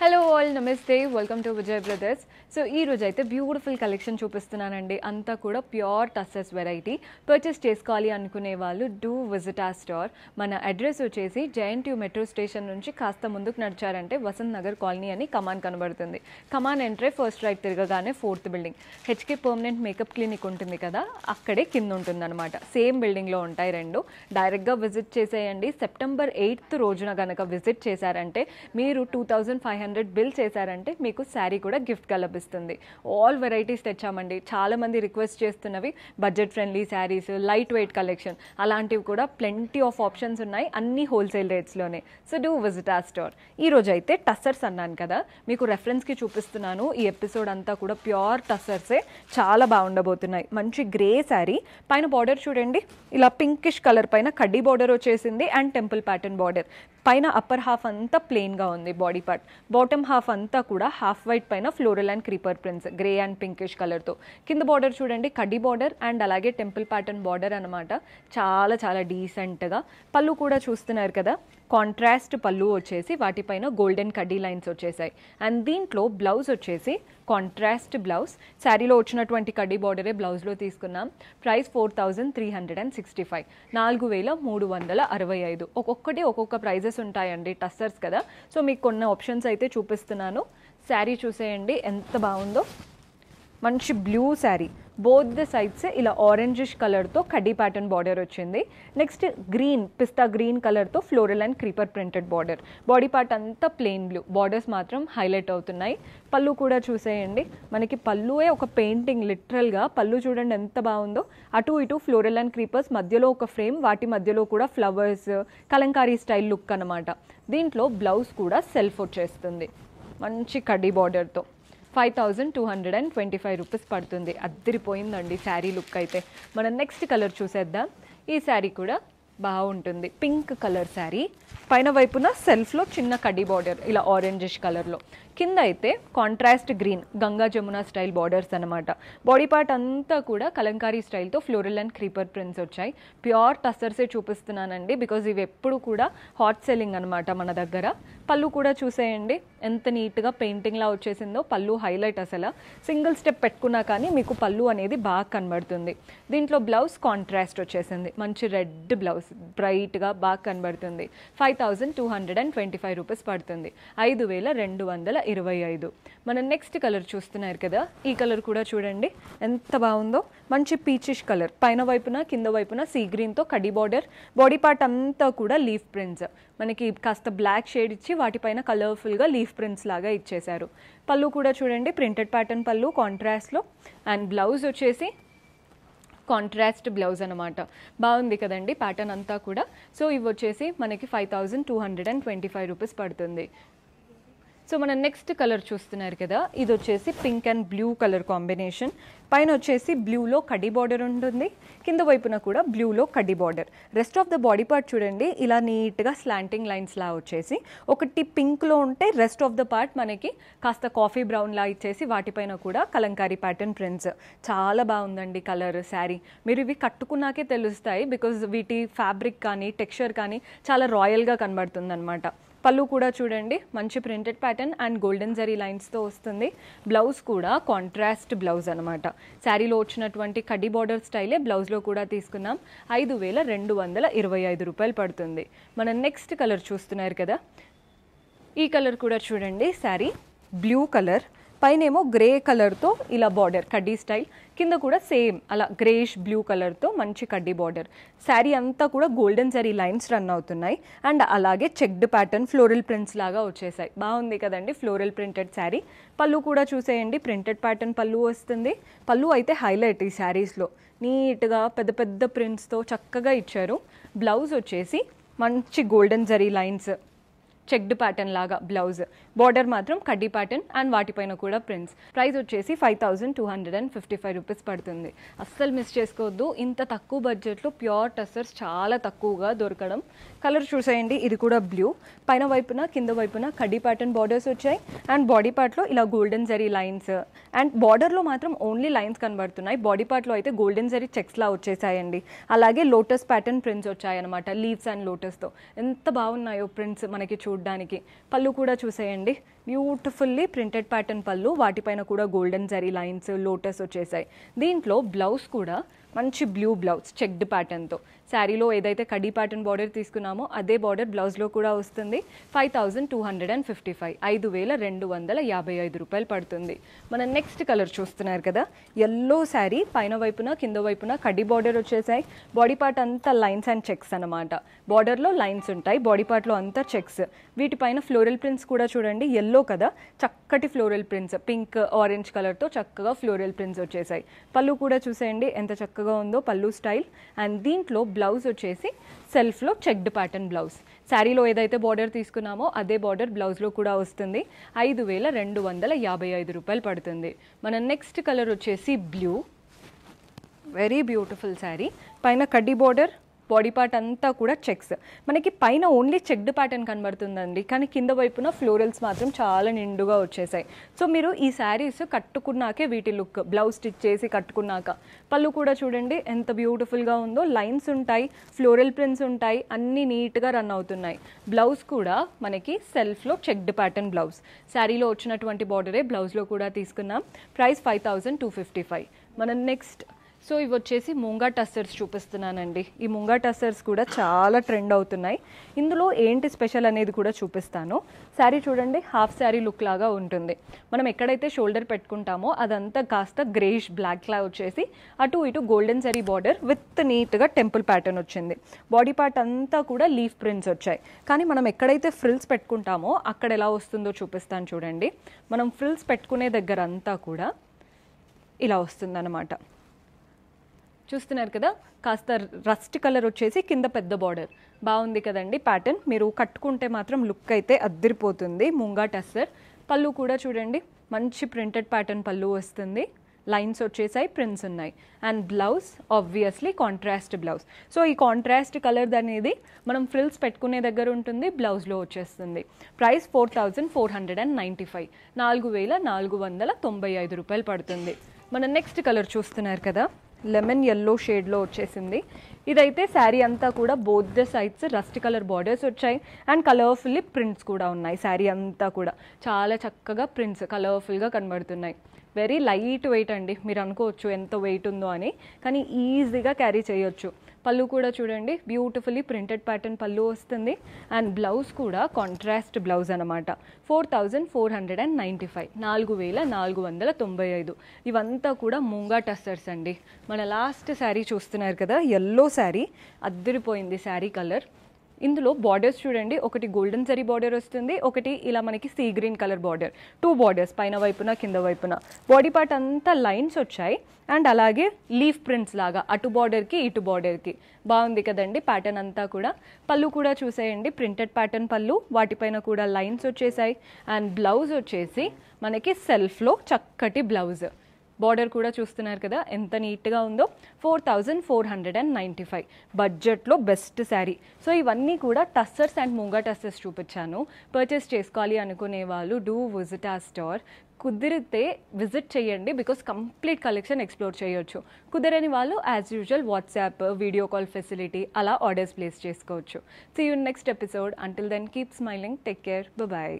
hello all నమస్తే welcome to Vijay brothers so ఈ రోజు అయితే బ్యూటిఫుల్ కలెక్షన్ చూపిస్తున్నానండి అంతా కూడా ప్యూర్ టస్సెస్ వెరైటీ పర్చేస్ చేసుకోవాలి అనుకునే వాళ్ళు డూ విజిట్ ఆ స్టోర్ మన అడ్రస్ వచ్చేసి జెఎన్టీయూ మెట్రో స్టేషన్ నుంచి కాస్త ముందుకు నడిచారంటే వసంత్ నగర్ కాలనీ అని కమాన్ కనబడుతుంది కమాన్ ఎంట్రే ఫస్ట్ రైట్ తిరగగానే fourth building H K permanent makeup clinic ఉంటుంది కదా అక్కడే కింద ఉంటుందన్నమాట సేమ్ బిల్డింగ్లో ఉంటాయి రెండు డైరెక్ట్గా విజిట్ చేసేయండి సెప్టెంబర్ ఎయిత్ రోజున కనుక విజిట్ చేశారంటే మీరు two thousand five hundred bill చేశారంటే మీకు శారీ కూడా గిఫ్ట్గా లభిస్తుంది ఆల్ వెరైటీస్ తెచ్చామండి చాలామంది రిక్వెస్ట్ చేస్తున్నవి budget friendly saris light weight collection అలాంటివి కూడా ప్లెంటీ ఆఫ్ ఆప్షన్స్ ఉన్నాయి అన్ని హోల్సేల్ రేట్స్లోనే సో డూ విజిట్ ఆ స్టోర్ ఈరోజు అయితే టస్సర్స్ అన్నాను కదా మీకు రెఫరెన్స్కి చూపిస్తున్నాను ఈ ఎపిసోడ్ అంతా కూడా ప్యూర్ టస్సర్సే చాలా బాగుండబోతున్నాయి మంచి గ్రే శారీ పైన బార్డర్ చూడండి ఇలా పింకిష్ కలర్ పైన కడ్డీ బార్డర్ వచ్చేసింది అండ్ టెంపుల్ ప్యాటర్న్ బార్డర్ పైన అప్పర్ హాఫ్ అంతా ప్లెయిన్గా ఉంది బాడీ పార్ట్ బాటమ్ హాఫ్ అంతా కూడా హాఫ్ వైట్ పైన floral and creeper prints grey and pinkish కలర్తో కింద బార్డర్ చూడండి కడ్డీ బార్డర్ అండ్ అలాగే టెంపుల్ ప్యాటర్న్ బార్డర్ అనమాట చాలా చాలా డీసెంట్గా పళ్ళు కూడా చూస్తున్నారు కదా కాంట్రాస్ట్ పళ్ళు వచ్చేసి వాటిపైన గోల్డెన్ కడ్డీ లైన్స్ వచ్చేసాయి అండ్ దీంట్లో బ్లౌజ్ వచ్చేసి కాంట్రాస్ట్ బ్లౌజ్ శారీలో వచ్చినటువంటి కడ్డీ బార్డరే బ్లౌజ్లో తీసుకున్నాం price four thousand three hundred and sixty five నాలుగు వేల మూడు వందల అరవై ఐదు ఒక్కొక్కటి ఒక్కొక్క ప్రైజెస్ ఉంటాయండి టస్సర్స్ కదా సో మీకు కొన్ని ఆప్షన్స్ అయితే చూపిస్తున్నాను శారీ చూసేయండి ఎంత బాగుందో మంచి blue sari both the sides ఇలా ఆరెంజిష్ కలర్తో కడ్డీ ప్యాటర్న్ బార్డర్ వచ్చింది నెక్స్ట్ గ్రీన్ పిస్తా గ్రీన్ కలర్తో floral and creeper printed border body part అంతా ప్లెయిన్ బ్లూ బార్డర్స్ మాత్రం హైలైట్ అవుతున్నాయి పళ్ళు కూడా చూసేయండి మనకి పళ్ళుయే ఒక పెయింటింగ్ లిటరల్గా పళ్ళు చూడండి ఎంత బాగుందో అటు ఇటు ఫ్లోరల్ అండ్ క్రీపర్స్ మధ్యలో ఒక ఫ్రేమ్ వాటి మధ్యలో కూడా ఫ్లవర్స్ కలంకారీ స్టైల్ లుక్ అనమాట దీంట్లో బ్లౌజ్ కూడా సెల్ఫ్ వచ్చేస్తుంది మంచి కడ్డీ బార్డర్తో five thousand two hundred and twenty five rupees పడుతుంది అద్దరిపోయిందండి శారీ లుక్ అయితే మనం నెక్స్ట్ కలర్ చూసేద్దాం ఈ శారీ కూడా బాగుంటుంది పింక్ కలర్ శారీ పైన వైపున సెల్ఫ్లో చిన్న కడ్డీ బార్డర్ ఇలా ఆరెంజిష్ కలర్లో కింద అయితే contrast green Ganga Jamuna style borders అనమాట బాడీ పార్ట్ అంతా కూడా కలంకారీ స్టైల్తో ఫ్లోరల్ అండ్ క్రీపర్ ప్రింట్స్ వచ్చాయి ప్యూర్ టస్టర్సే చూపిస్తున్నానండి బికాజ్ ఇవి ఎప్పుడు కూడా హాట్ సెల్లింగ్ అనమాట మన దగ్గర పళ్ళు కూడా చూసేయండి ఎంత నీట్గా పెయింటింగ్లా వచ్చేసిందో పళ్ళు హైలైట్ అసలు సింగిల్ స్టెప్ పెట్టుకున్నా కానీ మీకు పళ్ళు అనేది బాగా కనబడుతుంది దీంట్లో బ్లౌజ్ కాంట్రాస్ట్ వచ్చేసింది మంచి రెడ్ బ్లౌజ్ బ్రైట్గా బాగా కనబడుతుంది five thousand two hundred and twenty five rupees పడుతుంది ఐదు వేల రెండు వందల ఇరవై ఐదు మనం నెక్స్ట్ కలర్ చూస్తున్నారు కదా ఈ కలర్ కూడా చూడండి ఎంత బాగుందో మంచి పీచిష్ కలర్ పైన వైపున కింద వైపున సీ గ్రీన్తో కడి బార్డర్ బాడీ పార్ట్ అంతా కూడా లీఫ్ ప్రింట్స్ మనకి కాస్త బ్లాక్ షేడ్ ఇచ్చి వాటిపైన కలర్ఫుల్గా లీఫ్ ప్రింట్స్ లాగా ఇచ్చేశారు పళ్ళు కూడా చూడండి ప్రింటెడ్ ప్యాటర్న్ పళ్ళు కాంట్రాస్ట్లో అండ్ బ్లౌజ్ వచ్చేసి కాంట్రాస్ట్ బ్లౌజ్ అనమాట బాగుంది కదండి ప్యాటర్న్ అంతా కూడా సో ఇవి వచ్చేసి మనకి five thousand two hundred and twenty five rupees పడుతుంది సో మనం నెక్స్ట్ కలర్ చూస్తున్నారు కదా ఇది వచ్చేసి pink and blue colour combination పైన వచ్చేసి బ్లూలో కడ్డీ బార్డర్ ఉంటుంది కింద వైపున కూడా బ్లూలో కడ్డీ border rest of the body part చూడండి ఇలా నీట్గా స్లాంటింగ్ లైన్స్లా వచ్చేసి ఒకటి పింక్లో ఉంటే రెస్ట్ ఆఫ్ ద పార్ట్ మనకి కాస్త కాఫీ బ్రౌన్లా ఇచ్చేసి వాటిపైన కూడా కలంకారీ ప్యాటర్న్ ప్రింట్స్ చాలా బాగుందండి కలర్ శారీ మీరు ఇవి కట్టుకున్నాకే తెలుస్తాయి బికాజ్ వీటి ఫ్యాబ్రిక్ కానీ టెక్స్చర్ కానీ చాలా రాయల్గా కనబడుతుంది అనమాట పళ్ళు కూడా చూడండి మంచి ప్రింటెడ్ ప్యాటర్న్ అండ్ గోల్డెన్ జరీ లైన్స్తో వస్తుంది బ్లౌజ్ కూడా కాంట్రాస్ట్ బ్లౌజ్ అనమాట శారీలో వచ్చినటువంటి కడ్డీ బార్డర్ స్టైలే బ్లౌజ్లో కూడా తీసుకున్నాం ఐదు వేల రెండు వందల ఇరవై ఐదు రూపాయలు పడుతుంది మనం నెక్స్ట్ కలర్ చూస్తున్నారు కదా ఈ కలర్ కూడా చూడండి శారీ బ్లూ కలర్ పైనేమో గ్రే కలర్తో ఇలా బార్డర్ కడ్డీ స్టైల్ కింద కూడా సేమ్ అలా గ్రేష్ బ్లూ కలర్తో మంచి కడ్డీ బార్డర్ శారీ అంతా కూడా గోల్డెన్ శారీ లైన్స్ రన్ అవుతున్నాయి అండ్ అలాగే చెక్డ్ ప్యాటర్న్ ఫ్లోరల్ ప్రింట్స్ లాగా వచ్చేసాయి బాగుంది కదండి ఫ్లోరల్ ప్రింటెడ్ శారీ పళ్ళు కూడా చూసేయండి ప్రింటెడ్ ప్యాటర్న్ పళ్ళు వస్తుంది పళ్ళు అయితే హైలైట్ ఈ శారీస్లో నీట్గా పెద్ద పెద్ద ప్రింట్స్తో చక్కగా ఇచ్చారు బ్లౌజ్ వచ్చేసి మంచి గోల్డెన్ జరీ లైన్స్ చెక్డ్ ప్యాటర్న్ లాగా బ్లౌజ్ బార్డర్ మాత్రం కడ్డీ ప్యాటర్న్ అండ్ వాటిపైన కూడా ప్రింట్స్ ప్రైస్ వచ్చేసి five thousand two hundred and fifty five rupees పడుతుంది అస్సలు మిస్ చేసుకోవద్దు ఇంత తక్కువ బడ్జెట్లో ప్యూర్ టస్సర్స్ చాలా తక్కువగా దొరకడం కలర్ చూసేయండి ఇది కూడా బ్లూ పైన వైపున కింద వైపున కడ్డీ ప్యాటర్న్ బార్డర్స్ వచ్చాయి అండ్ బాడీ పార్ట్లో ఇలా గోల్డెన్ జరీ లైన్స్ అండ్ బార్డర్లో మాత్రం ఓన్లీ లైన్స్ కనబడుతున్నాయి బాడీ పార్ట్లో అయితే గోల్డెన్ జరీ చెక్స్లా వచ్చేసాయండి అలాగే లోటస్ ప్యాటర్న్ ప్రింట్స్ వచ్చాయన్నమాట లీవ్స్ అండ్ లోటస్తో ఎంత బాగున్నాయో ప్రింట్స్ మనకి చూ చూడ్డానికి పళ్ళు కూడా చూసేయండి బ్యూటిఫుల్లీ ప్రింటెడ్ ప్యాటర్న్ పళ్ళు వాటిపైన కూడా గోల్డెన్ జరీ లైన్స్ లోటస్ వచ్చేసాయి దీంట్లో బ్లౌజ్ కూడా మంచి బ్లూ బ్లౌజ్ చెక్డ్ ప్యాటర్న్తో శారీలో ఏదైతే కడీ ప్యాటర్న్ బార్డర్ తీసుకున్నామో అదే బార్డర్ బ్లౌజ్లో కూడా వస్తుంది five thousand two hundred and fifty five ఐదు వేల రెండు వందల యాభై ఐదు రూపాయలు పడుతుంది మనం నెక్స్ట్ కలర్ చూస్తున్నారు కదా ఎల్లో శారీ పైన వైపున కింద వైపున కడీ బార్డర్ వచ్చేసాయి బాడీ పార్ట్ అంతా లైన్స్ అండ్ చెక్స్ అనమాట బార్డర్లో లైన్స్ ఉంటాయి బాడీ పార్ట్లో అంతా చెక్స్ వీటిపైన ఫ్లోరల్ ప్రింట్స్ కూడా చూడండి ఎల్లో ఎల్లో కదా చక్కటి ఫ్లోరల్ ప్రింట్స్ పింక్ ఆరెంజ్ కలర్తో చక్కగా ఫ్లోరల్ ప్రింట్స్ వచ్చేసాయి పళ్ళు కూడా చూసేయండి ఎంత చక్కగా ఉందో పళ్ళు స్టైల్ అండ్ దీంట్లో బ్లౌజ్ వచ్చేసి సెల్ఫ్లో చెక్డ్ ప్యాటర్న్ బ్లౌజ్ శారీలో ఏదైతే బార్డర్ తీసుకున్నామో అదే బార్డర్ బ్లౌజ్లో కూడా వస్తుంది ఐదు వేల రెండు వందల యాభై ఐదు రూపాయలు పడుతుంది మన నెక్స్ట్ కలర్ వచ్చేసి బ్లూ వెరీ బ్యూటిఫుల్ శారీ పైన కడ్డీ బార్డర్ బాడీ పార్ట్ అంతా కూడా చెక్స్ మనకి పైన ఓన్లీ చెక్డ్ ప్యాటర్న్ కనబడుతుందండి కానీ కింద వైపున ఫ్లోరల్స్ మాత్రం చాలా నిండుగా వచ్చేసాయి సో మీరు ఈ శారీస్ కట్టుకున్నాకే వీటి లుక్ బ్లౌజ్ స్టిచ్ చేసి కట్టుకున్నాక పళ్ళు కూడా చూడండి ఎంత బ్యూటిఫుల్గా ఉందో లైన్స్ ఉంటాయి ఫ్లోరల్ ప్రింట్స్ ఉంటాయి అన్నీ నీట్గా రన్ అవుతున్నాయి బ్లౌజ్ కూడా మనకి సెల్ఫ్లో చెక్డ్ ప్యాటర్న్ బ్లౌజ్ శారీలో వచ్చినటువంటి బార్డరే బ్లౌజ్లో కూడా తీసుకున్నాం price five two fifty five మనం నెక్స్ట్ సో ఇవి వచ్చేసి ముంగా టస్టర్స్ చూపిస్తున్నానండి ఈ ముంగా టస్టర్స్ కూడా చాలా ట్రెండ్ అవుతున్నాయి ఇందులో ఏంటి స్పెషల్ అనేది కూడా చూపిస్తాను శారీ చూడండి హాఫ్ శారీ లుక్ లాగా ఉంటుంది మనం ఎక్కడైతే షోల్డర్ పెట్టుకుంటామో అదంతా కాస్త గ్రేష్ బ్లాక్ లా వచ్చేసి అటు ఇటు గోల్డెన్ శారీ బార్డర్ విత్ నీట్గా టెంపుల్ ప్యాటర్న్ వచ్చింది బాడీ పార్ట్ అంతా కూడా లీఫ్ ప్రింట్స్ వచ్చాయి కానీ మనం ఎక్కడైతే ఫ్రిల్స్ పెట్టుకుంటామో అక్కడ ఎలా వస్తుందో చూపిస్తాను చూడండి మనం ఫ్రిల్స్ పెట్టుకునే దగ్గర అంతా కూడా ఇలా వస్తుందన్నమాట చూస్తున్నారు కదా కాస్త రస్ట్ కలర్ వచ్చేసి కింద పెద్ద బార్డర్ బాగుంది కదండి ప్యాటర్న్ మీరు కట్టుకుంటే మాత్రం లుక్ అయితే అద్దరిపోతుంది ముంగా టస్సర్ పళ్ళు కూడా చూడండి మంచి ప్రింటెడ్ ప్యాటర్న్ పళ్ళు వస్తుంది లైన్స్ వచ్చేసాయి ప్రింట్స్ ఉన్నాయి and blouse obviously contrast blouse so ఈ కాంట్రాస్ట్ కలర్ అనేది మనం ఫ్రిల్స్ పెట్టుకునే దగ్గర ఉంటుంది బ్లౌజ్లో వచ్చేస్తుంది price four thousand four hundred and ninety five నాలుగు వేల నాలుగు వందల తొంభై ఐదు రూపాయలు పడుతుంది మనం నెక్స్ట్ కలర్ చూస్తున్నారు కదా లెమన్ ఎల్లో షేడ్లో వచ్చేసింది ఇదైతే శారీ అంతా కూడా both the sides rust colour borders వచ్చాయి అండ్ కలర్ఫుల్లీ ప్రింట్స్ కూడా ఉన్నాయి శారీ అంతా కూడా చాలా చక్కగా ప్రింట్స్ కలర్ఫుల్గా కనబడుతున్నాయి వెరీ లైట్ వెయిట్ అండి మీరు అనుకోవచ్చు ఎంత వెయిట్ ఉందో అని కానీ ఈజీగా క్యారీ చేయొచ్చు పళ్ళు కూడా చూడండి బ్యూటిఫుల్లీ ప్రింటెడ్ ప్యాటర్న్ పళ్ళు వస్తుంది అండ్ బ్లౌజ్ కూడా కాంట్రాస్ట్ బ్లౌజ్ అనమాట four thousand four hundred and ninety five నాలుగు వేల నాలుగు వందల తొంభై ఐదు ఇవంతా కూడా ముంగా టస్టర్స్ అండి మన లాస్ట్ శారీ చూస్తున్నారు కదా ఎల్లో శారీ అద్దరిపోయింది శారీ కలర్ ఇందులో బార్డర్స్ చూడండి ఒకటి గోల్డెన్ జరీ బార్డర్ వస్తుంది ఒకటి ఇలా మనకి sea green colour border two borders పైన వైపున కింద వైపున బాడీ పార్ట్ అంతా లైన్స్ వచ్చాయి అండ్ అలాగే లీఫ్ ప్రింట్స్ లాగా అటు బార్డర్కి ఇటు బార్డర్కి బాగుంది కదండి ప్యాటర్న్ అంతా కూడా పళ్ళు కూడా చూసేయండి ప్రింటెడ్ ప్యాటర్న్ పళ్ళు వాటిపైన కూడా లైన్స్ వచ్చేసాయి అండ్ బ్లౌజ్ వచ్చేసి మనకి సెల్ఫ్లో చక్కటి బ్లౌజ్ బార్డర్ కూడా చూస్తున్నారు కదా ఎంత నీట్గా ఉందో four thousand four hundred and ninety five బడ్జెట్లో బెస్ట్ శారీ సో ఇవన్నీ కూడా టస్సర్స్ అండ్ ముంగా టస్సర్స్ చూపించాను పర్చేస్ చేసుకోవాలి అనుకునే వాళ్ళు డూ విజిట్ ఆ స్టోర్ కుదిరితే విజిట్ చేయండి బికాస్ కంప్లీట్ కలెక్షన్ ఎక్స్ప్లోర్ చేయొచ్చు కుదరని వాళ్ళు as usual WhatsApp video call facility అలా ఆర్డర్స్ ప్లేస్ చేసుకోవచ్చు see you next episode until then keep smiling take care bye